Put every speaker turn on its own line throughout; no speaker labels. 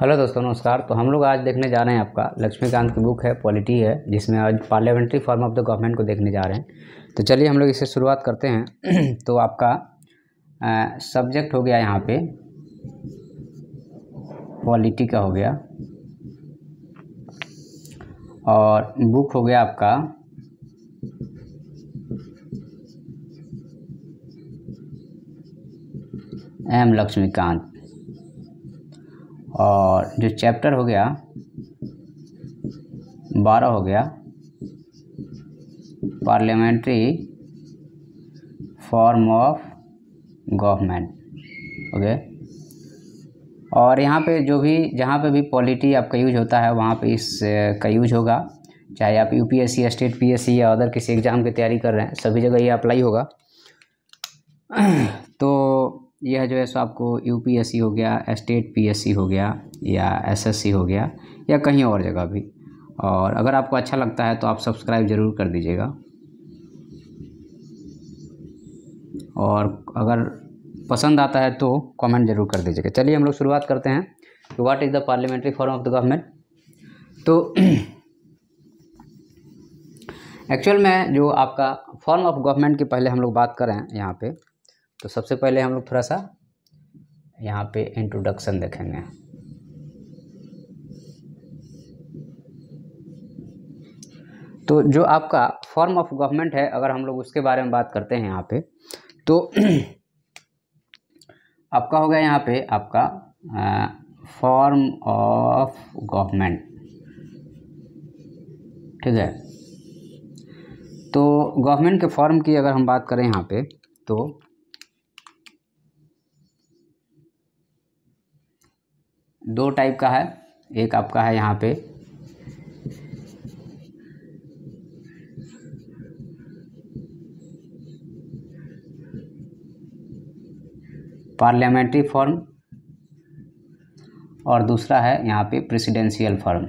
Hello दोस्तों नमस्कार तो हम लोग आज देखने जा रहे हैं आपका लक्ष्मीकांत की बुक है पॉलिटी है जिसमें आज parliamentary form of the government को देखने जा रहे हैं तो चलिए हम लोग इससे शुरुआत करते हैं तो आपका आ, सब्जेक्ट हो गया यहाँ पे पॉलिटी का हो गया और बुक हो गया आपका एम लक्ष्मीकांत और जो चैप्टर हो गया बारह हो गया parliamentary form of government okay और यहाँ पे जो भी जहाँ पे भी पॉलिटी आपका यूज होता है वहाँ पे इस का यूज होगा चाहे आप यूपीएससी स्टेट पीएससी या अदर किसी एग्ज़ाम की तैयारी कर रहे हैं सभी जगह ये अप्लाई होगा यह जो है सो आपको यूपीएससी हो गया स्टेट पीएससी हो गया या एसएससी हो गया या कहीं और जगह भी और अगर आपको अच्छा लगता है तो आप सब्सक्राइब ज़रूर कर दीजिएगा और अगर पसंद आता है तो कमेंट जरूर कर दीजिएगा चलिए हम लोग शुरुआत करते हैं कि what is the parliamentary form of the government तो एक्चुअल तो में जो आपका फॉर्म ऑफ गवर्नमेंट की पहले हम लोग बात करें यहाँ पे तो सबसे पहले हम लोग थोड़ा सा यहाँ पे इंट्रोडक्शन देखेंगे तो जो आपका फॉर्म ऑफ गवर्नमेंट है अगर हम लोग उसके बारे में बात करते हैं यहाँ पे तो आपका हो गया यहाँ पे आपका फॉर्म ऑफ गवर्नमेंट ठीक है तो गवर्नमेंट के फॉर्म की अगर हम बात करें यहाँ पे तो दो टाइप का है एक आपका है यहाँ पे पार्लियामेंट्री फॉर्म और दूसरा है यहाँ पे प्रेसिडेंशियल फॉर्म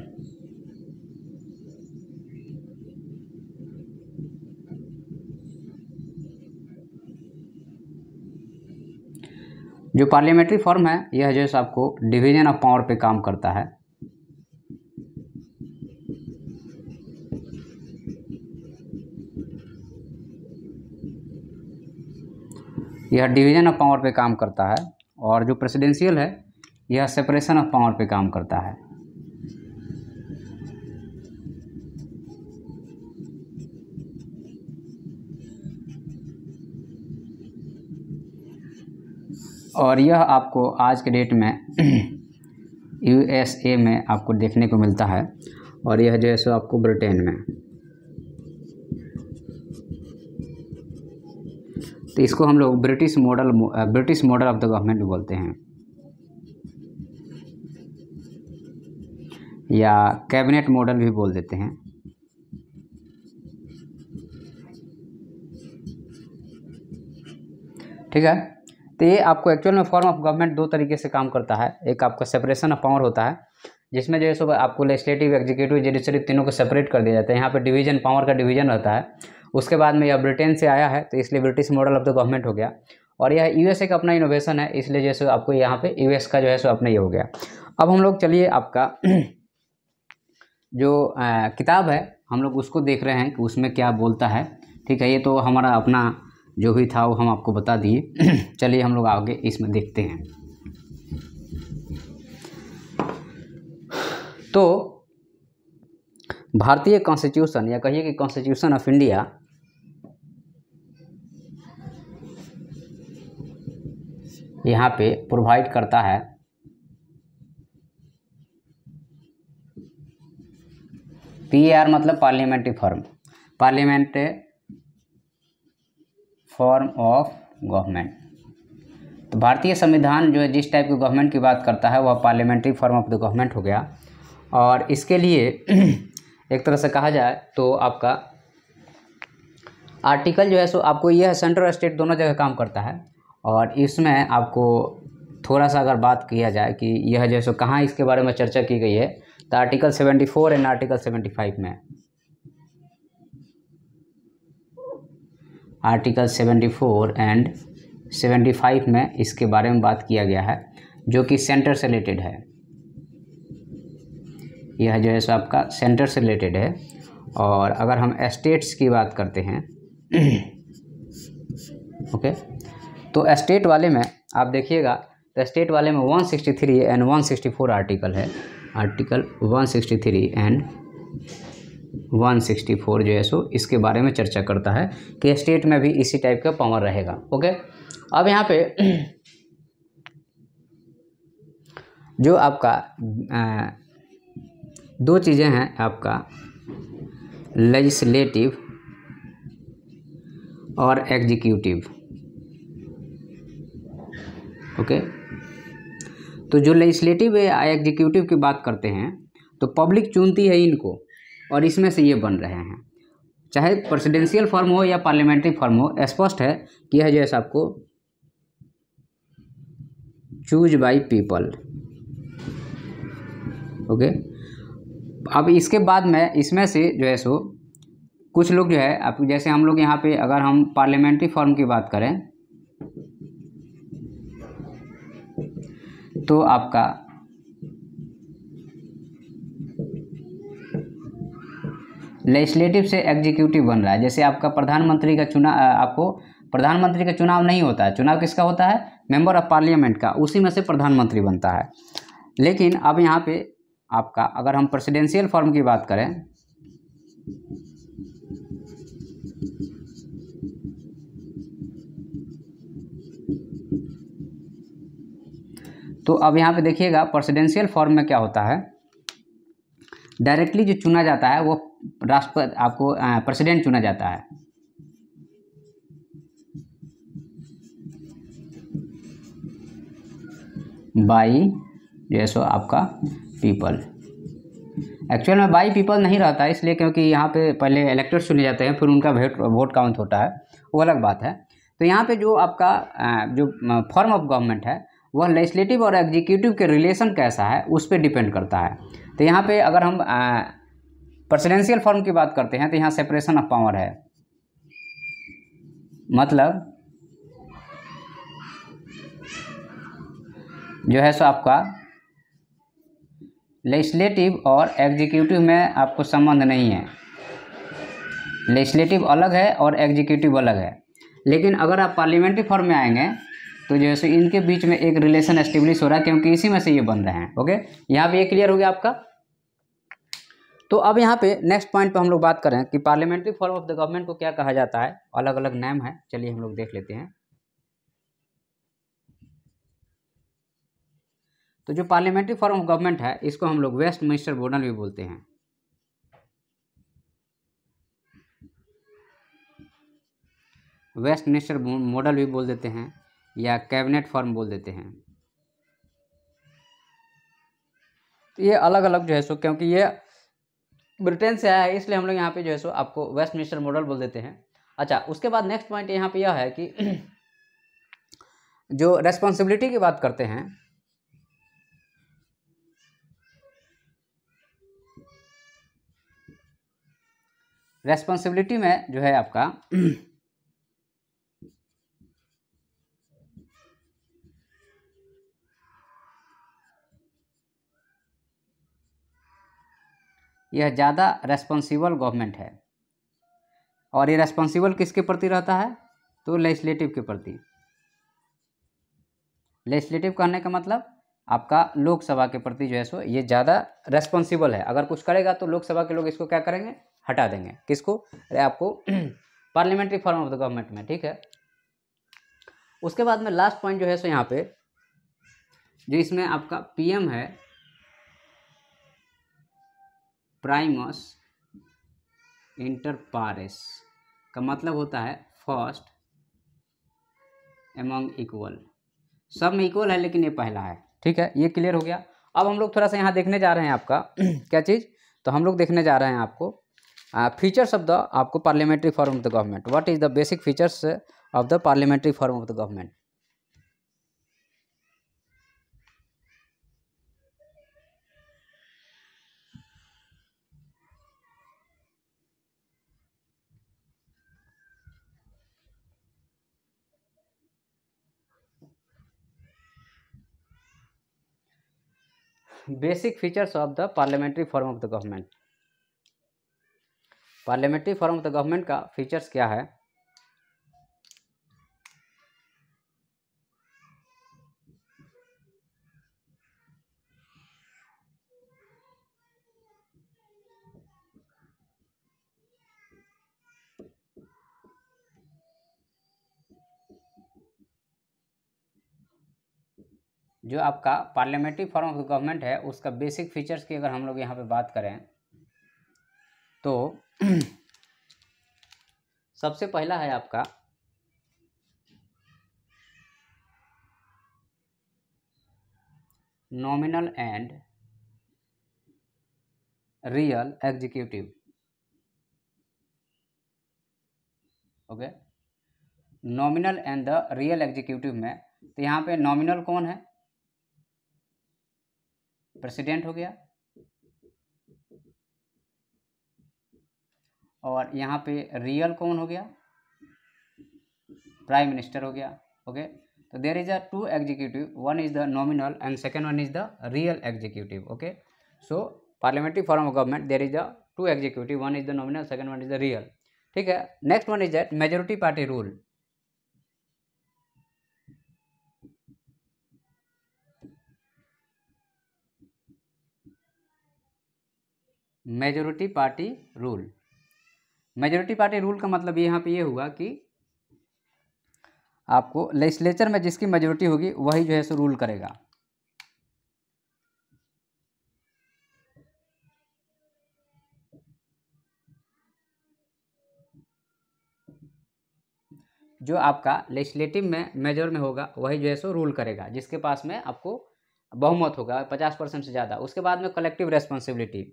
जो पार्लियामेंट्री फॉर्म है यह जो है आपको डिवीजन ऑफ पावर पे काम करता है यह डिवीजन ऑफ पावर पे काम करता है और जो प्रेसिडेंशियल है यह सेपरेशन ऑफ पावर पे काम करता है और यह आपको आज के डेट में यू में आपको देखने को मिलता है और यह जो है सो आपको ब्रिटेन में तो इसको हम लोग British model British model of the government बोलते हैं या कैबिनेट मॉडल भी बोल देते हैं ठीक है तो ये आपको एक्चुअल में फॉर्म ऑफ गवर्नमेंट दो तरीके से काम करता है एक आपका सेपरेशन ऑफ पावर होता है जिसमें जो है सो आपको लेजिस्लेटिव एग्जीक्यूटिव जुडिशरी तीनों को सेपरेट कर दिया जाता है यहाँ पर डिवीजन पावर का डिवीजन रहता है उसके बाद में यह ब्रिटेन से आया है तो इसलिए British model of the government हो गया और यह यूएसए का अपना इनोवेशन है इसलिए जो है सो आपको यहाँ पे यूएस का जो है सो अपना ये हो गया अब हम लोग चलिए आपका जो आ, किताब है हम लोग उसको देख रहे हैं कि उसमें क्या बोलता है ठीक है ये तो हमारा अपना जो भी था वो हम आपको बता दिए चलिए हम लोग आगे इसमें देखते हैं तो भारतीय कॉन्स्टिट्यूशन या कहिए कि कॉन्स्टिट्यूशन ऑफ इंडिया यहाँ पे प्रोवाइड करता है पी आर मतलब parliamentary form parliament form of government तो भारतीय संविधान जो है जिस टाइप की गवर्नमेंट की बात करता है वह parliamentary form of the government हो गया और इसके लिए एक तरह से कहा जाए तो आपका आर्टिकल जो है सो आपको यह सेंट्रल स्टेट दोनों जगह काम करता है और इसमें आपको थोड़ा सा अगर बात किया जाए कि यह जो है सो कहाँ इसके बारे में चर्चा की गई है तो article seventy four and article seventy five में आर्टिकल 74 एंड 75 में इसके बारे में बात किया गया है जो कि सेंटर से रिलेटेड है यह जो है सो आपका सेंटर से रिलेटेड है और अगर हम एस्टेट्स की बात करते हैं ओके तो एस्टेट वाले में आप देखिएगा तो एस्टेट वाले में 163 एंड 164 आर्टिकल है आर्टिकल 163 एंड 164 जो है सो इसके बारे में चर्चा करता है कि स्टेट में भी इसी टाइप का पावर रहेगा ओके अब यहाँ पे जो आपका दो चीज़ें हैं आपका लेजिस्लेटिव और एग्जीक्यूटिव ओके तो जो लेजिस्लेटिव या एग्जीक्यूटिव की बात करते हैं तो पब्लिक चुनती है इनको और इसमें से ये बन रहे हैं चाहे प्रेसिडेंशियल फॉर्म हो या पार्लियामेंट्री फॉर्म हो स्पष्ट है कि यह जो है आपको चूज बाई पीपल ओके अब इसके बाद में इसमें से जो है सो कुछ लोग जो है आप जैसे हम लोग यहाँ पे अगर हम पार्लियामेंट्री फॉर्म की बात करें तो आपका लेजिस्लेटिव से एग्जीक्यूटिव बन रहा है जैसे आपका प्रधानमंत्री का चुनाव आपको प्रधानमंत्री का चुनाव नहीं होता है चुनाव किसका होता है मेंबर ऑफ पार्लियामेंट का उसी में से प्रधानमंत्री बनता है लेकिन अब यहाँ पे आपका अगर हम प्रेसिडेंशियल फॉर्म की बात करें तो अब यहाँ पे देखिएगा प्रेसिडेंशियल फॉर्म में क्या होता है डायरेक्टली जो चुना जाता है वो राष्ट्रपति आपको प्रेसिडेंट चुना जाता है बाई जो है सो आपका पीपल एक्चुअल में बाई पीपल नहीं रहता है इसलिए क्योंकि यहाँ पे पहले इलेक्टर्स चुने जाते हैं फिर उनका वोट वोट काउंट होता है वो अलग बात है तो यहाँ पे जो आपका जो फॉर्म ऑफ गवर्नमेंट है वह लेजिस्लेटिव और एग्जीक्यूटिव के रिलेशन कैसा है उस पर डिपेंड करता है तो यहाँ पे अगर हम प्रेसिडेंशियल फॉर्म की बात करते हैं तो यहाँ सेपरेशन ऑफ पावर है मतलब जो है सो आपका लेजिस्लेटिव और एग्जीक्यूटिव में आपको संबंध नहीं है लेजिस्लेटिव अलग है और एग्जीक्यूटिव अलग है लेकिन अगर आप पार्लियामेंट्री फॉर्म में आएंगे तो जो है सो इनके बीच में एक रिलेशन एस्टेब्लिश हो रहा है क्योंकि इसी में से ये बन रहे हैं ओके यहाँ भी ये क्लियर हो गया आपका तो अब यहाँ पे नेक्स्ट पॉइंट पे हम लोग बात करें कि parliamentary form of the government को क्या कहा जाता है अलग अलग नेम है चलिए हम लोग देख लेते हैं तो जो पार्लियामेंट्री फॉर्म ऑफ गवर्नमेंट है इसको हम लोग वेस्ट मिनिस्टर बोर्डल भी बोलते हैं वेस्ट मिनिस्टर मॉडल भी बोल देते हैं या कैबिनेट फॉर्म बोल देते हैं तो ये अलग अलग जो है सो क्योंकि ये ब्रिटेन से आया है इसलिए हम लोग यहाँ पे जो है सो आपको वेस्ट मिनिस्टर मॉडल बोल देते हैं अच्छा उसके बाद नेक्स्ट पॉइंट यहाँ पे यह है कि जो रेस्पॉन्सिबिलिटी की बात करते हैं रेस्पॉन्सिबिलिटी में जो है आपका यह ज़्यादा रेस्पॉन्सिबल गवर्नमेंट है और ये रेस्पॉन्सिबल किसके प्रति रहता है तो लेजिस्लेटिव के प्रति लेजिस्लेटिव कहने का मतलब आपका लोकसभा के प्रति जो है सो ये ज़्यादा रेस्पॉन्सिबल है अगर कुछ करेगा तो लोकसभा के लोग इसको क्या करेंगे हटा देंगे किसको अरे आपको parliamentary form of the government में ठीक है उसके बाद में लास्ट पॉइंट जो है सो यहाँ पे जो इसमें आपका पीएम है प्राइमस इंटरपारेस का मतलब होता है फर्स्ट एमंग इक्वल सब में इक्वल है लेकिन ये पहला है ठीक है ये क्लियर हो गया अब हम लोग थोड़ा सा यहाँ देखने जा रहे हैं आपका क्या चीज़ तो हम लोग देखने जा रहे हैं आपको फीचर्स ऑफ द आपको parliamentary form of the government what is the basic features of the parliamentary form of the government basic features of the parliamentary form of the government parliamentary form of the government का features क्या है जो आपका parliamentary form of government है उसका basic features की अगर हम लोग यहाँ पे बात करें तो सबसे पहला है आपका nominal and real executive okay nominal and the real executive में तो यहाँ पे नॉमिनल कौन है प्रेसिडेंट हो गया और यहाँ पे रियल कौन हो गया प्राइम मिनिस्टर हो गया ओके तो there is a two executive one is the nominal and second one is the real executive okay so parliamentary form of government there is the two executive one is the nominal second one is the real ठीक है next one is that majority party rule majority party rule majority party rule का मतलब यहाँ पे ये हुआ कि आपको लेजिस्लेचर में जिसकी मेजोरिटी होगी वही जो है सो रूल करेगा जो आपका लेजिस्लेटिव में मेजर में होगा वही जो है सो रूल करेगा जिसके पास में आपको बहुमत होगा पचास परसेंट से ज़्यादा उसके बाद में कलेक्टिव रेस्पॉन्सिबिलिटी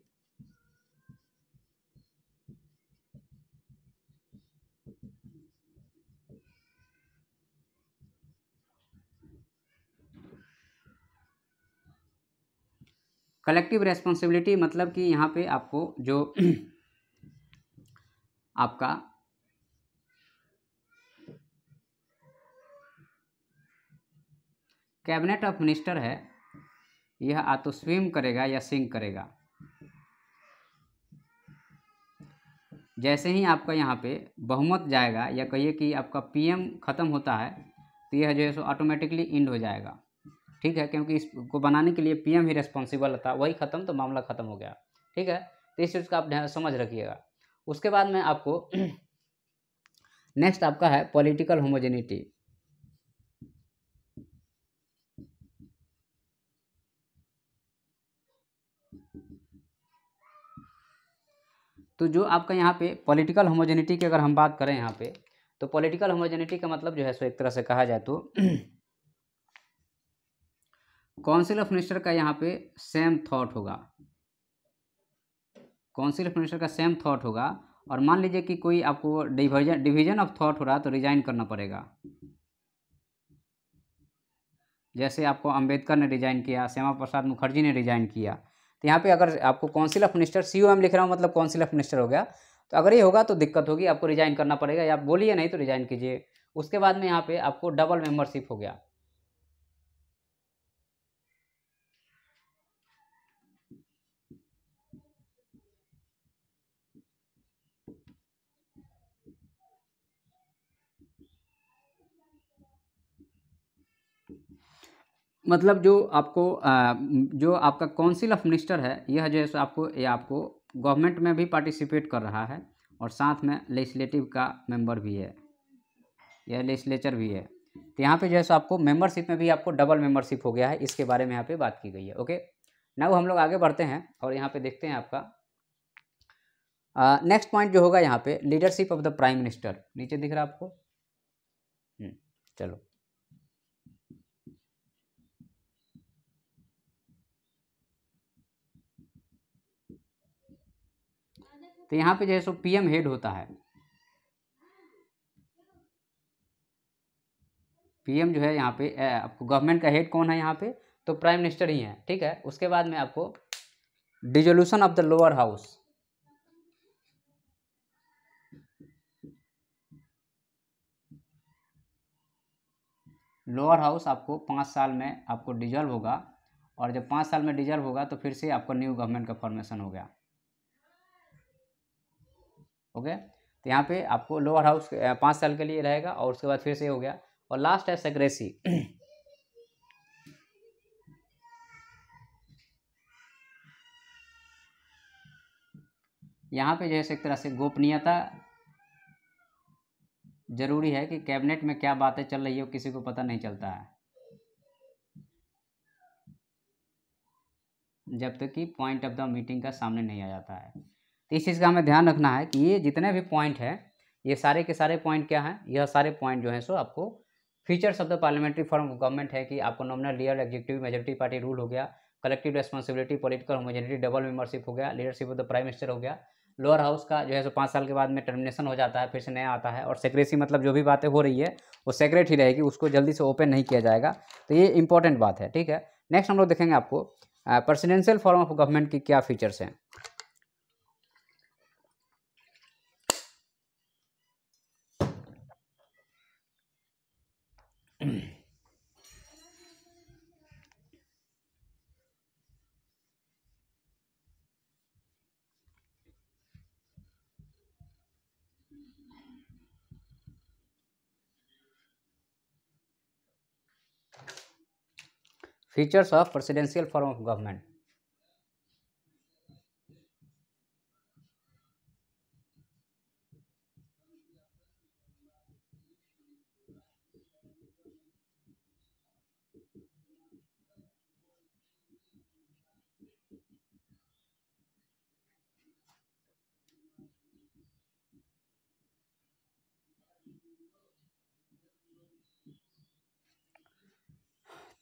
कलेक्टिव रेस्पॉन्सिबिलिटी मतलब कि यहाँ पे आपको जो आपका कैबिनेट ऑफ मिनिस्टर है यह आ तो स्विम करेगा या सिंक करेगा जैसे ही आपका यहाँ पे बहुमत जाएगा या कहिए कि आपका पीएम ख़त्म होता है तो यह जो है सो ऑटोमेटिकली इंड हो जाएगा ठीक है क्योंकि इसको बनाने के लिए पीएम ही रिस्पॉन्सिबल था वही ख़त्म तो मामला ख़त्म हो गया ठीक है तो इस चीज़ का आप समझ रखिएगा उसके बाद में आपको नेक्स्ट आपका है पॉलिटिकल होमोजेनिटी तो जो आपका यहाँ पे पॉलिटिकल होमोजेनिटी की अगर हम बात करें यहाँ पे तो पॉलिटिकल होमोजेनिटी का मतलब जो है सो एक तरह से कहा जाए तो काउंसिल ऑफ मिनिस्टर का यहाँ पे सेम थॉट होगा काउंसिल ऑफ मिनिस्टर का सेम थॉट होगा और मान लीजिए कि कोई आपको डिविजन डिवीजन ऑफ थॉट हो रहा है तो रिजाइन करना पड़ेगा जैसे आपको अंबेडकर ने रिजाइन किया श्यामा प्रसाद मुखर्जी ने रिजाइन किया तो यहाँ पे अगर आपको काउंसिल ऑफ मिनिस्टर सी लिख रहा हूँ मतलब काउंसिल ऑफ मिनिस्टर हो गया तो अगर ये होगा तो दिक्कत होगी आपको रिजाइन करना पड़ेगा या आप बोलिए नहीं तो रिजाइन कीजिए उसके बाद में यहाँ पे आपको डबल मेंबरशिप हो गया मतलब जो आपको जो आपका काउंसिल ऑफ मिनिस्टर है यह जो है सो आपको ये आपको गवर्नमेंट में भी पार्टिसिपेट कर रहा है और साथ में लेजिस्लेटिव का मेंबर भी है यह लेजिस्लेचर भी है तो यहाँ पे जो है सो आपको मेंबरशिप में भी आपको डबल मेंबरशिप हो गया है इसके बारे में यहाँ पे बात की गई है ओके नाउ हम लोग आगे बढ़ते हैं और यहाँ पर देखते हैं आपका नेक्स्ट पॉइंट जो होगा यहाँ पर leadership of the prime minister नीचे दिख रहा है आपको हम्म, चलो तो यहाँ पे जो है सो पीएम हेड होता है पीएम जो है यहाँ पे आपको गवर्नमेंट का हेड कौन है यहाँ पे तो प्राइम मिनिस्टर ही है ठीक है उसके बाद में आपको dissolution of the lower house lower house आपको पाँच साल में आपको डिजॉल्व होगा और जब पाँच साल में डिजॉल्व होगा तो फिर से आपको न्यू गवर्नमेंट का फॉर्मेशन हो गया ओके तो यहाँ पे आपको लोअर हाउस पाँच साल के लिए रहेगा और उसके बाद फिर से हो गया और लास्ट है सेक्रेसी यहाँ पे जैसे एक तरह से गोपनीयता जरूरी है कि कैबिनेट में क्या बातें चल रही है किसी को पता नहीं चलता है जब तक तो कि पॉइंट ऑफ द मीटिंग का सामने नहीं आ जाता है तो इस चीज़ का हमें ध्यान रखना है कि ये जितने भी पॉइंट हैं ये सारे के सारे पॉइंट क्या हैं यह सारे पॉइंट जो हैं सो आपको features of the parliamentary form of government है कि आपको nominal real executive majority party rule हो गया collective responsibility political homogeneity double membership हो गया leadership of the prime minister हो गया लोअर हाउस का जो है सो पाँच साल के बाद में टर्मिनेशन हो जाता है फिर से नया आता है और सेक्रेसी मतलब जो भी बातें हो रही है वो सेक्रेट ही रहेगी उसको जल्दी से ओपन नहीं किया जाएगा तो ये इंपॉर्टेंट बात है ठीक है नेक्स्ट हम लोग देखेंगे आपको प्रेसिडेंशियल फॉर्म ऑफ गवर्नमेंट की क्या फीचर्स हैं features of presidential form of government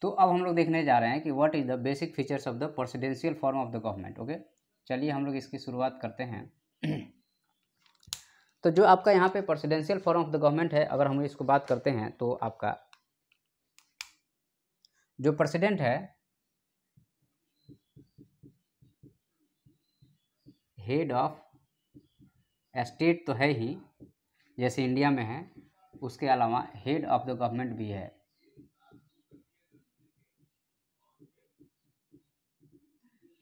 तो अब हम लोग देखने जा रहे हैं कि what is the basic features of the presidential form of the government okay चलिए हम लोग इसकी शुरुआत करते हैं तो जो आपका यहाँ पे presidential form of the government है अगर हम इसको बात करते हैं तो आपका जो प्रेसिडेंट है हेड ऑफ स्टेट तो है ही जैसे इंडिया में है उसके अलावा हेड ऑफ द गवर्नमेंट भी है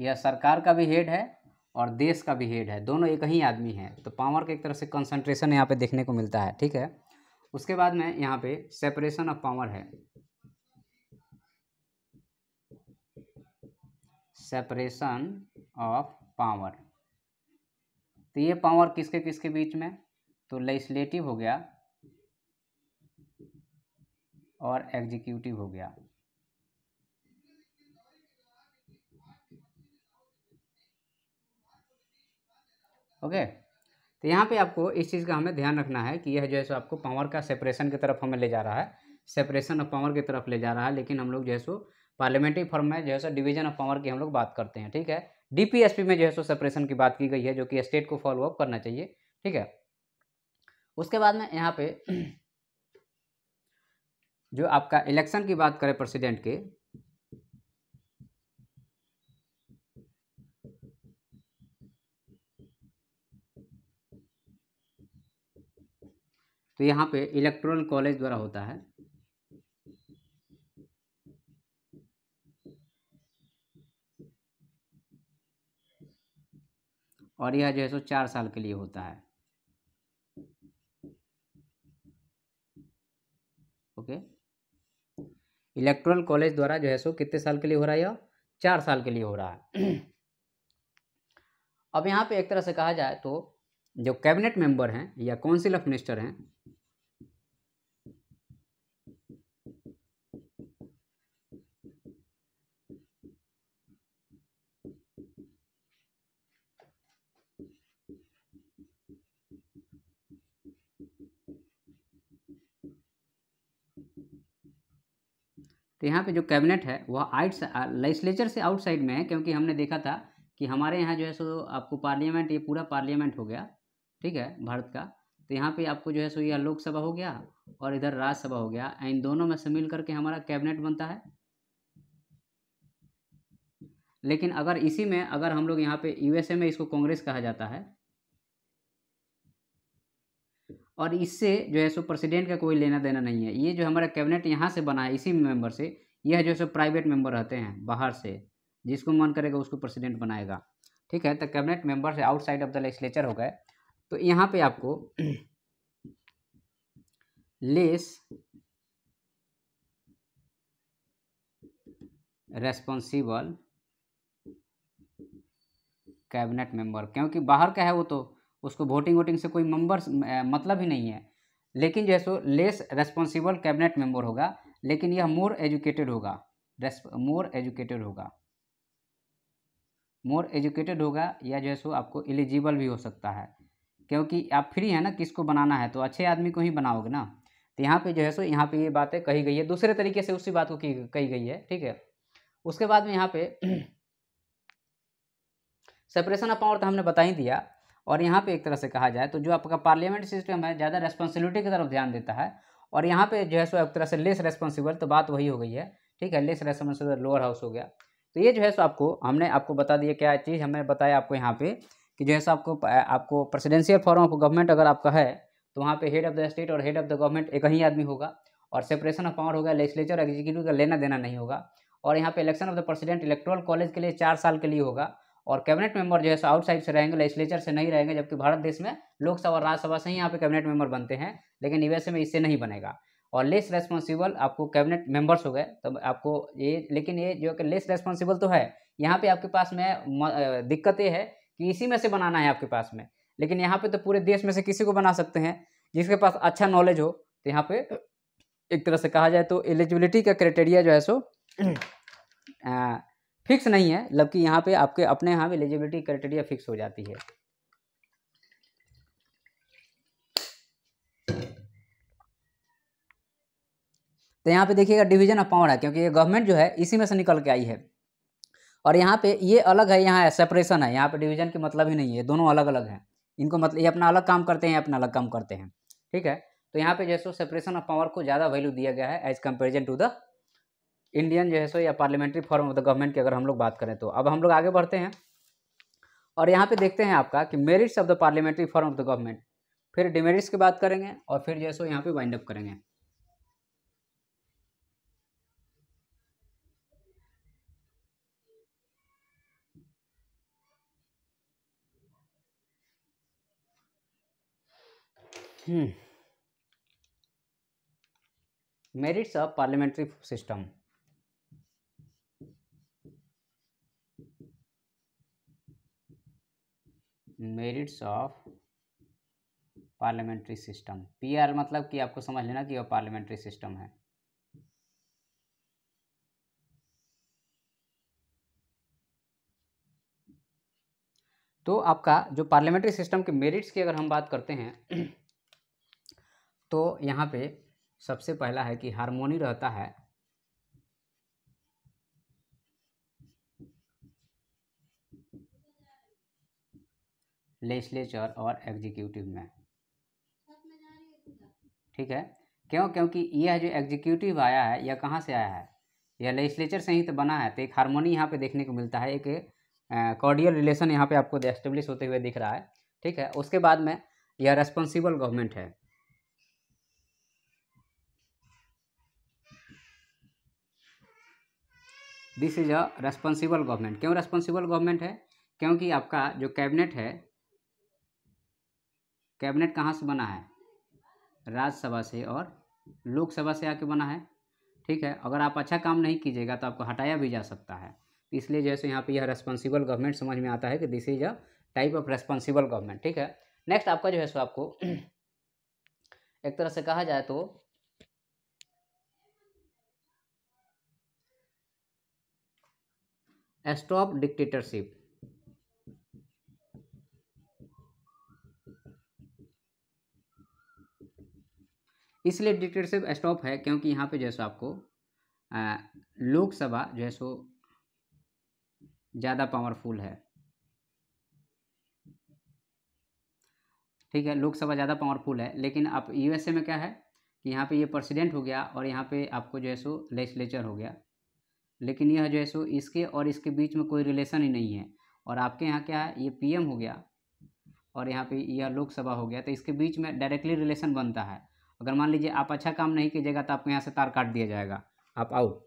यह सरकार का भी हेड है और देश का भी हेड है दोनों एक ही आदमी है तो पावर का एक तरह से कंसंट्रेशन यहाँ पे देखने को मिलता है ठीक है उसके बाद में यहाँ पे सेपरेशन ऑफ पावर है सेपरेशन ऑफ पावर तो ये पावर किसके किसके बीच में तो लेजिस्लेटिव हो गया और एग्जीक्यूटिव हो गया ओके तो यहाँ पे आपको इस चीज़ का हमें ध्यान रखना है कि यह जो है सो आपको पावर का सेपरेशन की तरफ हमें ले जा रहा है सेपरेशन ऑफ पावर की तरफ ले जा रहा है लेकिन हम लोग जो है सो पार्लियामेंट्री फॉर्म में जो है सो डिवीजन ऑफ पावर की हम लोग बात करते हैं ठीक है डीपीएसपी में जो है सो सेपरेशन की बात की गई है जो कि स्टेट को फॉलो अप करना चाहिए ठीक है उसके बाद में यहाँ पे जो आपका इलेक्शन की बात करें प्रेसिडेंट के तो यहाँ पे इलेक्ट्रोल कॉलेज द्वारा होता है और यह जो है सो चार साल के लिए होता है ओके इलेक्ट्रोल कॉलेज द्वारा जो है सो कितने साल के लिए हो रहा है यह चार साल के लिए हो रहा है अब यहाँ पे एक तरह से कहा जाए तो जो कैबिनेट मेंबर हैं या काउंसिल ऑफ मिनिस्टर हैं तो यहाँ पे जो कैबिनेट है वह आउट लेजिस्लेचर से आउटसाइड में है क्योंकि हमने देखा था कि हमारे यहाँ जो है सो आपको पार्लियामेंट ये पूरा पार्लियामेंट हो गया ठीक है भारत का तो यहाँ पे आपको जो है सो यह लोकसभा हो गया और इधर राज्यसभा हो गया इन दोनों में से मिल करके हमारा कैबिनेट बनता है लेकिन अगर इसी में अगर हम लोग यहाँ पे यूएसए में इसको कांग्रेस कहा जाता है और इससे जो है सो प्रेसिडेंट का कोई लेना देना नहीं है ये जो हमारा कैबिनेट यहाँ से बना है इसी मेंबर से यह जो है सो प्राइवेट मेंबर रहते हैं बाहर से जिसको मन करेगा उसको प्रेसिडेंट बनाएगा ठीक है तो कैबिनेट मेंबर से आउटसाइड ऑफ द लेजिस्लेचर हो गए तो यहाँ पे आपको लेस रेस्पॉन्सिबल कैबिनेट मेंबर क्योंकि बाहर का है वो तो उसको वोटिंग वोटिंग से कोई मेंबर मतलब ही नहीं है लेकिन जो है so less responsible cabinet member होगा लेकिन यह मोर एजुकेटेड होगा मोर एजुकेटेड होगा मोर एजुकेटेड होगा या जो है सो आपको एलिजिबल भी हो सकता है क्योंकि आप फ्री हैं ना किसको बनाना है तो अच्छे आदमी को ही बनाओगे ना तो यहाँ पे जो है सो यहाँ पे ये बातें कही गई है दूसरे तरीके से उसी बात को की कही गई है ठीक है उसके बाद में यहाँ पे सेपरेशन ऑफ पावर तो हमने बता ही दिया और यहाँ पे एक तरह से कहा जाए तो जो आपका पार्लियामेंट सिस्टम है ज़्यादा रेस्पॉन्सिबिलिटी की तरफ ध्यान देता है और यहाँ पे जो है सो एक तरह से लेस रेस्पॉन्सिबल तो बात वही हो गई है ठीक है लेस रेस्पॉन्सिबल लोअर हाउस हो गया तो ये जो है सो आपको हमने आपको बता दिया क्या चीज़ हमने बताया आपको यहाँ पे कि जैसा आपको आपको प्रेसिडेंशियल फॉर्म ऑफ गवर्नमेंट अगर आपका है तो वहाँ पे हेड ऑफ द स्टेट और हेड ऑफ द गवर्नमेंट एक ही आदमी होगा और सेपरेशन ऑफ पावर होगा लेजिस्लेचर और एग्जीक्यूटिव का लेना देना नहीं होगा और यहाँ पे election of the president electoral college के लिए चार साल के लिए होगा और कैबिनेट मेंबर जो है सो आउटसाइड से रहेंगे लेजिस्लेचर से नहीं रहेंगे जबकि भारत देश में लोकसभा और राज्यसभा से ही यहाँ पे कैबिनेट मेंबर बनते हैं लेकिन यूएसए में इससे नहीं बनेगा और लेस रेस्पॉन्सिबल आपको कैबिनेट मेंबर्स हो गए तब तो आपको ये लेकिन ये जो कि लेस रेस्पॉन्सिबल तो है यहाँ पे आपके पास में दिक्कत ये है कि इसी में से बनाना है आपके पास में लेकिन यहाँ पे तो पूरे देश में से किसी को बना सकते हैं जिसके पास अच्छा नॉलेज हो तो यहाँ पे एक तरह से कहा जाए तो एलिजिबिलिटी का क्राइटेरिया जो है सो फिक्स हम्म। नहीं है बल्कि यहाँ पे आपके अपने यहाँ एलिजिबिलिटी क्राइटेरिया फिक्स हो जाती है तो यहाँ पे देखिएगा डिवीजन ऑफ पावर है क्योंकि ये गवर्नमेंट जो है इसी में से निकल के आई है और यहाँ पे ये अलग है यहाँ सेपरेशन है यहाँ पे डिवीजन के मतलब ही नहीं है दोनों अलग अलग हैं इनको मतलब ये अपना अलग काम करते हैं अपना अलग काम करते हैं ठीक है तो यहाँ पे जो है सो सेपरेशन ऑफ पावर को ज़्यादा वैल्यू दिया गया है as comparison to the Indian जो है सो या parliamentary form of the government की अगर हम लोग बात करें तो अब हम लोग आगे बढ़ते हैं और यहाँ पे देखते हैं आपका कि merits of the parliamentary form of the government फिर डिमेरिट्स की बात करेंगे और फिर जो है सो यहाँ पे वाइंड अप करेंगे merits of parliamentary system merits of parliamentary system PR मतलब कि आपको समझ लेना कि वह पार्लियामेंट्री सिस्टम है तो आपका जो पार्लियामेंट्री सिस्टम के मेरिट्स की अगर हम बात करते हैं तो यहाँ पे सबसे पहला है कि हारमोनी रहता है लेजिस्लेचर और एग्जीक्यूटिव में ठीक है क्यों क्योंकि यह जो एग्जीक्यूटिव आया है यह कहाँ से आया है यह लेजिस्लेचर से ही तो बना है तो एक हारमोनी यहाँ पे देखने को मिलता है एक कॉर्डियल रिलेशन यहाँ पे आपको एस्टेब्लिश होते हुए दिख रहा है ठीक है उसके बाद में यह रेस्पॉन्सिबल गवर्नमेंट है this is a responsible government क्यों रेस्पॉन्सिबल गवर्नमेंट है क्योंकि आपका जो कैबिनेट है कैबिनेट कहाँ से बना है राज्यसभा से और लोकसभा से आके बना है ठीक है अगर आप अच्छा काम नहीं कीजिएगा तो आपको हटाया भी जा सकता है इसलिए जैसे यहाँ पे यह रेस्पॉन्सिबल गवर्नमेंट समझ में आता है कि this is a type of responsible government ठीक है नेक्स्ट आपका जो है सो आपको एक तरह से कहा जाए तो स्टॉप डिक्टेटरशिप इसलिए डिक्टेटरशिप स्टॉप है क्योंकि यहाँ पे सो आपको लोकसभा जो है सो ज़्यादा पावरफुल है ठीक है लोकसभा ज़्यादा पावरफुल है लेकिन आप यूएसए में क्या है कि यहाँ पे ये प्रेसिडेंट हो गया और यहाँ पे आपको जो है सो लेजिस्लेचर हो गया लेकिन यह जो है सो इसके और इसके बीच में कोई रिलेशन ही नहीं है और आपके यहाँ क्या है ये पीएम हो गया और यहाँ पे यह लोकसभा हो गया तो इसके बीच में डायरेक्टली रिलेशन बनता है अगर मान लीजिए आप अच्छा काम नहीं कीजिएगा तो आपको यहाँ से तार काट दिया जाएगा आप आउट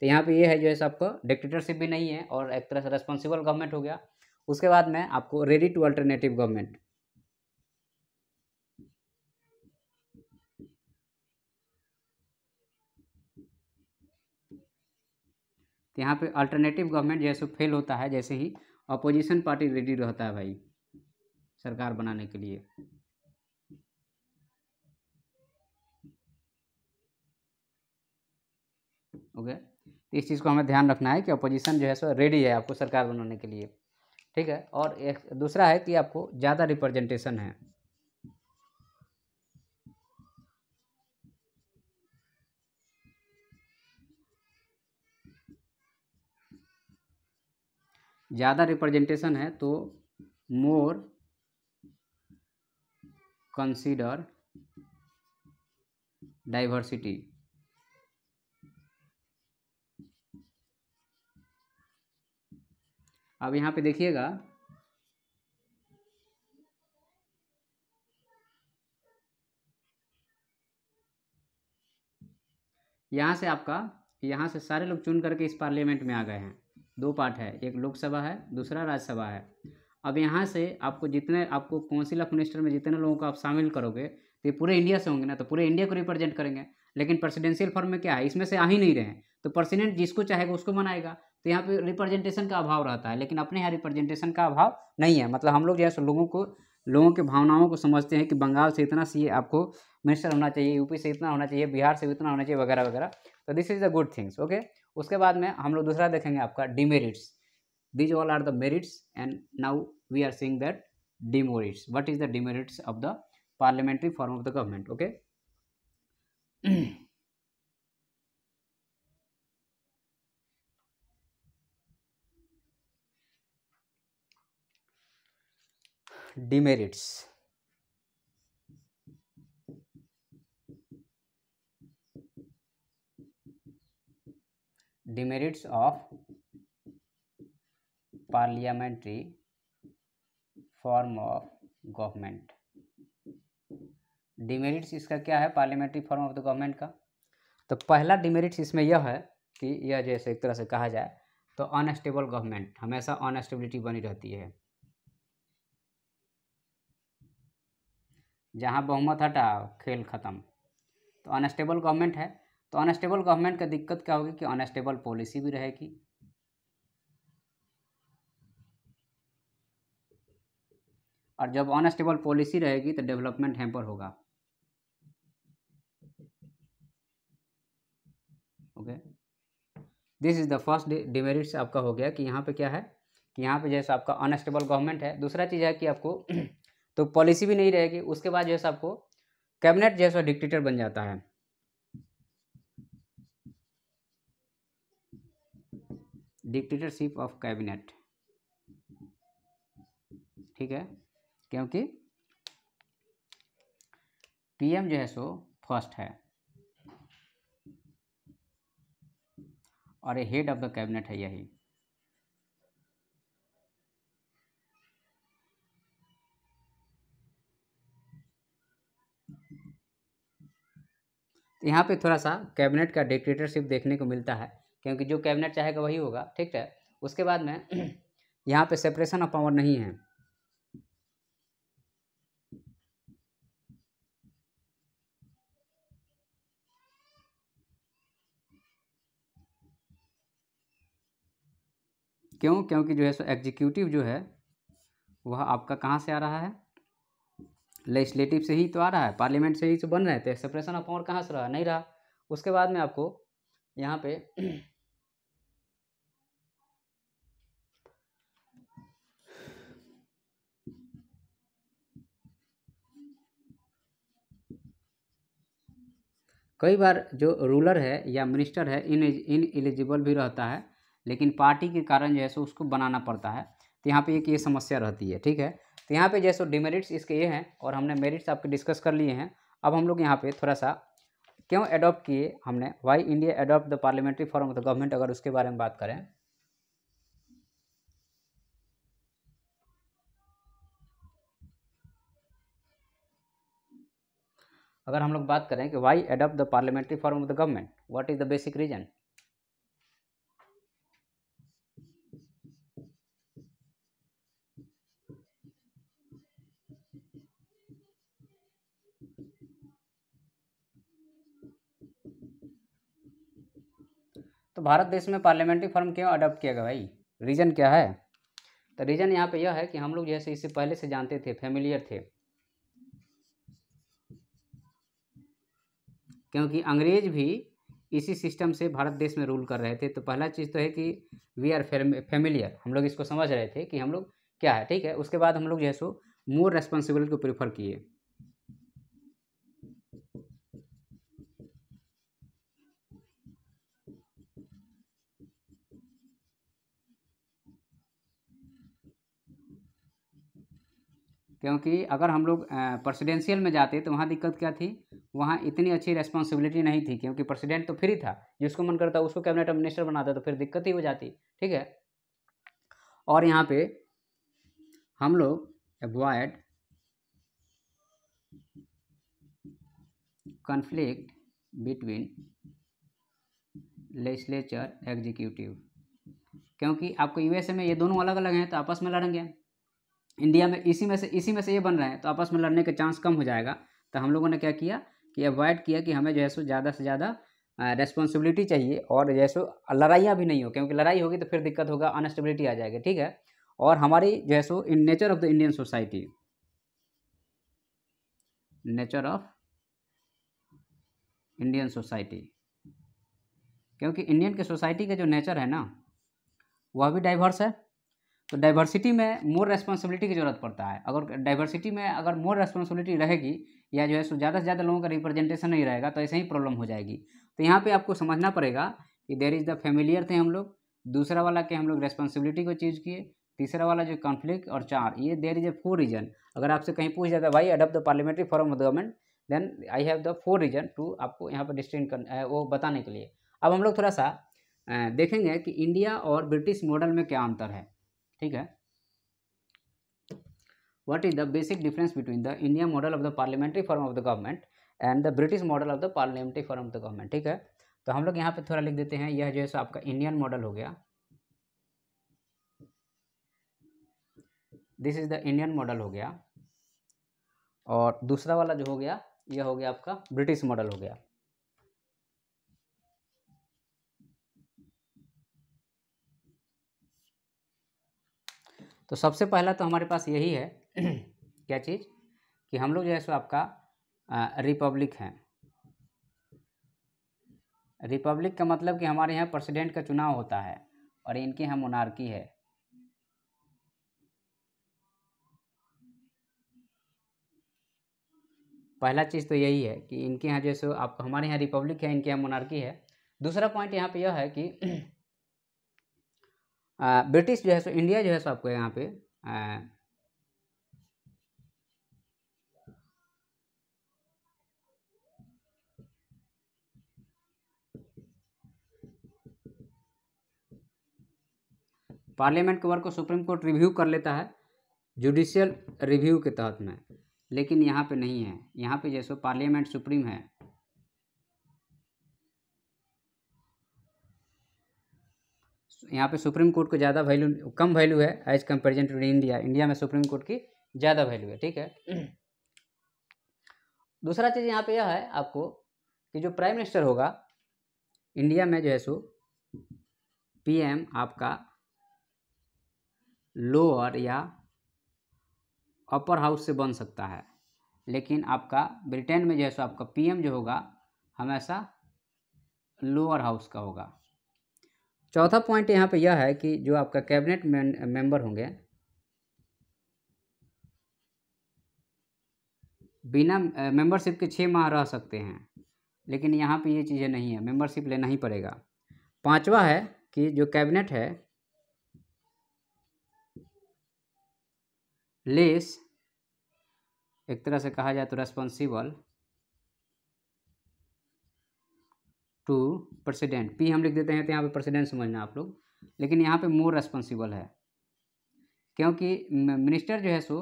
तो यहाँ पे ये है जो है आपको डिक्टेटरशिप भी नहीं है और एक तरह से रेस्पॉन्सिबल गवर्नमेंट हो गया उसके बाद में आपको रेडी टू अल्टरनेटिव गवर्नमेंट तो यहाँ पर अल्टरनेटिव गवर्नमेंट जैसे फेल होता है जैसे ही अपोजिशन पार्टी रेडी रहता है भाई सरकार बनाने के लिए ओके तो इस चीज़ को हमें ध्यान रखना है कि अपोजिशन जो है सो रेडी है आपको सरकार बनाने के लिए ठीक है और एक दूसरा है कि आपको ज़्यादा रिप्रेजेंटेशन है ज़्यादा रिप्रेजेंटेशन है तो मोर कंसीडर डाइवर्सिटी अब यहाँ पे देखिएगा यहाँ से आपका यहाँ से सारे लोग चुन करके इस पार्लियामेंट में आ गए हैं दो पार्ट है एक लोकसभा है दूसरा राज्यसभा है अब यहाँ से आपको जितने आपको काउंसिल ऑफ मिनिस्टर में जितने लोगों को आप शामिल करोगे तो ये पूरे इंडिया से होंगे ना तो पूरे इंडिया को रिप्रेजेंट करेंगे लेकिन प्रेसिडेंशियल फॉर्म में क्या है इसमें से आ ही नहीं रहे हैं तो प्रेसिडेंट जिसको चाहेगा उसको बनाएगा तो यहाँ पे रिप्रेजेंटेशन का अभाव रहता है लेकिन अपने यहाँ रिप्रेजेंटेशन का अभाव नहीं है मतलब हम लोग जो है लोगों को लोगों के भावनाओं को समझते हैं कि बंगाल से इतना सी आपको मिनिस्टर होना चाहिए यूपी से इतना होना चाहिए बिहार से इतना होना चाहिए वगैरह वगैरह तो this is the good things okay उसके बाद में हम लोग दूसरा देखेंगे आपका demerits these all are the merits and now we are seeing that demerits what is the demerits of the parliamentary form of the government okay demerits demerits of parliamentary form of government demerits इसका क्या है parliamentary form of the government का तो पहला demerits इसमें यह है कि यह जैसे एक तरह से कहा जाए तो अनस्टेबल गवर्नमेंट हमेशा अनस्टेबिलिटी बनी रहती है जहाँ बहुमत हटा खेल ख़त्म तो अनस्टेबल गवर्नमेंट है तो अनस्टेबल गवर्नमेंट का दिक्कत क्या होगी कि अनस्टेबल पॉलिसी भी रहेगी और जब अनस्टेबल पॉलिसी रहेगी तो डेवलपमेंट हैम्पर होगा okay this is the first demerits आपका हो गया कि यहाँ पे क्या है कि यहाँ पे जैसे आपका अनस्टेबल गवर्नमेंट है दूसरा चीज़ है कि आपको तो पॉलिसी भी नहीं रहेगी उसके बाद जैसे आपको कैबिनेट जैसा डिक्टेटर बन जाता है डिक्टेटरशिप ऑफ कैबिनेट ठीक है क्योंकि पीएम जो है सो फर्स्ट है और ये हेड ऑफ द कैबिनेट है यही तो यहाँ पे थोड़ा सा कैबिनेट का डिक्टेटरशिप देखने को मिलता है क्योंकि जो कैबिनेट चाहेगा वही होगा ठीक है उसके बाद में यहाँ पे सेपरेशन ऑफ पावर नहीं है क्यों क्योंकि जो है सो एग्जीक्यूटिव जो है वह आपका कहाँ से आ रहा है लेजिस्लेटिव से ही तो आ रहा है पार्लियामेंट से ही तो बन रहे थे सेपरेशन ऑफ पावर कहाँ से रहा नहीं रहा उसके बाद में आपको यहाँ पे कई बार जो रूलर है या मिनिस्टर है इन इन एलिजिबल भी रहता है लेकिन पार्टी के कारण जो है सो उसको बनाना पड़ता है तो यहाँ पे एक ये समस्या रहती है ठीक है तो यहाँ पे जैसे डिमेरिट्स इसके ये हैं और हमने मेरिट्स आपके डिस्कस कर लिए हैं अब हम लोग यहाँ पे थोड़ा सा क्यों एडॉप्ट किए हमने why India adopt the parliamentary form of the government अगर उसके बारे में बात करें अगर हम लोग बात करें कि why adopt the parliamentary form of the government what is the basic reason तो भारत देश में पार्लियामेंट्री फॉर्म क्यों अडॉप्ट किया गया भाई रीज़न क्या है तो रीज़न यहाँ पे यह है कि हम लोग जैसे इससे पहले से जानते थे फेमिलियर थे क्योंकि अंग्रेज भी इसी सिस्टम से भारत देश में रूल कर रहे थे तो पहला चीज़ तो है कि वी आर फेमिलियर हम लोग इसको समझ रहे थे कि हम लोग क्या है ठीक है उसके बाद हम लोग जो है सो मोर रेस्पॉन्सिबिलिटी को प्रीफर किए क्योंकि अगर हम लोग प्रेसिडेंशियल में जाते तो वहाँ दिक्कत क्या थी वहाँ इतनी अच्छी रेस्पॉन्सिबिलिटी नहीं थी क्योंकि प्रेसिडेंट तो फ्री था जिसको मन करता उसको कैबिनेट मिनिस्टर बनाता तो फिर दिक्कत ही हो जाती ठीक है और यहाँ पे हम लोग avoid conflict between legislature executive क्योंकि आपको यूएसए में ये दोनों अलग अलग हैं तो आपस में लड़ेंगे इंडिया में इसी में से इसी में से ये बन रहे हैं तो आपस में लड़ने का चांस कम हो जाएगा तो हम लोगों ने क्या किया कि अवॉइड किया कि हमें जो है सो ज़्यादा से ज़्यादा रेस्पॉन्सिबिलिटी चाहिए और जो है सो लड़ाइयाँ भी नहीं हो क्योंकि लड़ाई होगी तो फिर दिक्कत होगा अनस्टेबिलिटी आ जाएगी ठीक है और हमारी जो है सो in nature of the Indian society nature of Indian society क्योंकि इंडियन के सोसाइटी का जो नेचर है ना वह भी डाइवर्स है तो डाइवर्सिटी में मोर रेस्पॉन्सिबिलिटी की ज़रूरत पड़ता है अगर डाइवर्सिटी में अगर मोर रेस्पॉन्सिबिलिटी रहेगी या जो है सो ज़्यादा से ज़्यादा लोगों का रिप्रेजेंटेशन नहीं रहेगा तो ऐसे ही प्रॉब्लम हो जाएगी तो यहाँ पे आपको समझना पड़ेगा कि देर इज़ द फेमिलियर थे हम लोग दूसरा वाला के हम लोग रेस्पॉन्सिबिलिटी को चूज किए तीसरा वाला जो कॉन्फ्लिक्ट और चार ये there is a four reason अगर आपसे कहीं पूछ जाता है भाई adopt the parliamentary form of government then I have the four reason to आपको यहाँ पर डिस्टिंग कर वो बताने के लिए अब हम लोग थोड़ा सा देखेंगे कि इंडिया और ब्रिटिश मॉडल में क्या अंतर है ठीक है what is the basic difference between the Indian model of the parliamentary form of the government and the British model of the parliamentary form of the government ठीक है तो हम लोग यहाँ पे थोड़ा लिख देते हैं यह जो है सो आपका इंडियन मॉडल हो गया this is the Indian model हो गया और दूसरा वाला जो हो गया यह हो गया आपका ब्रिटिश मॉडल हो गया तो सबसे पहला तो हमारे पास यही है क्या चीज़ कि हम लोग जो है सो आपका रिपब्लिक हैं रिपब्लिक का मतलब कि हमारे यहाँ प्रेसिडेंट का चुनाव होता है और इनके यहाँ मोनार्की है पहला चीज़ तो यही है कि इनके यहाँ जैसे आप हमारे यहाँ रिपब्लिक है इनके यहाँ मोनार्की है दूसरा पॉइंट यहाँ पे यह है कि ब्रिटिश जो है सो इंडिया जो है सो आपको यहाँ पे आ, पार्लियामेंट के वर्क को सुप्रीम कोर्ट रिव्यू कर लेता है जुडिशियल रिव्यू के तहत में लेकिन यहाँ पे नहीं है यहाँ पे जैसे पार्लियामेंट सुप्रीम है यहाँ पे सुप्रीम कोर्ट को ज़्यादा वैल्यू कम वैल्यू है as comparison to India India में सुप्रीम कोर्ट की ज़्यादा वैल्यू है ठीक है हम्म। दूसरा चीज़ यहाँ पे यह है आपको कि जो प्राइम मिनिस्टर होगा इंडिया में जो है सो पीएम आपका लोअर या अपर हाउस से बन सकता है लेकिन आपका ब्रिटेन में जो है सो आपका पी जो होगा हमेशा लोअर हाउस का होगा चौथा पॉइंट यहाँ पे यह है कि जो आपका कैबिनेट मेंबर होंगे बिना मेंबरशिप के छः माह रह सकते हैं लेकिन यहाँ पे ये चीज़ें नहीं है मेंबरशिप लेना ही पड़ेगा पांचवा है कि जो कैबिनेट है लेस एक तरह से कहा जाए तो रेस्पॉन्सिबल टू प्रेसिडेंट पी हम लिख देते हैं तो यहाँ पे प्रेसिडेंट समझना आप लोग लेकिन यहाँ पे मोर रेस्पॉन्सिबल है क्योंकि मिनिस्टर जो है सो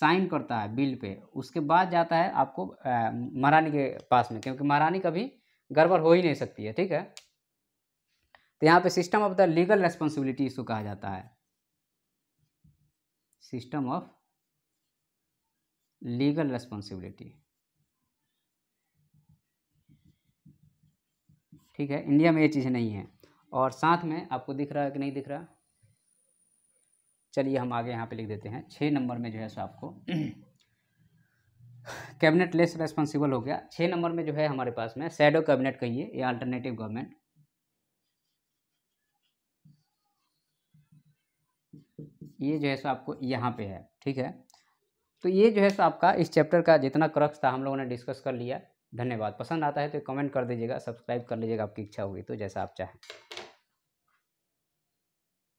साइन करता है बिल पे उसके बाद जाता है आपको महारानी के पास में क्योंकि महारानी कभी गड़बड़ हो ही नहीं सकती है ठीक है तो यहाँ पे system of the legal responsibility इसको कहा जाता है सिस्टम ऑफ लीगल रेस्पॉन्सिबिलिटी ठीक है इंडिया में ये चीज़ें नहीं है और साथ में आपको दिख रहा है कि नहीं दिख रहा चलिए हम आगे यहाँ पे लिख देते हैं छः नंबर में जो है सो आपको कैबिनेट लेस रेस्पॉन्सिबल हो गया छः नंबर में जो है हमारे पास में सैडो कैबिनेट कहिए या अल्टरनेटिव गवर्नमेंट ये जो है सो आपको यहाँ पे है ठीक है तो ये जो है सो आपका इस चैप्टर का जितना क्रक्स था हम लोगों ने डिस्कस कर लिया धन्यवाद पसंद आता है तो कमेंट कर दीजिएगा सब्सक्राइब कर लीजिएगा आपकी इच्छा होगी तो जैसा आप चाहें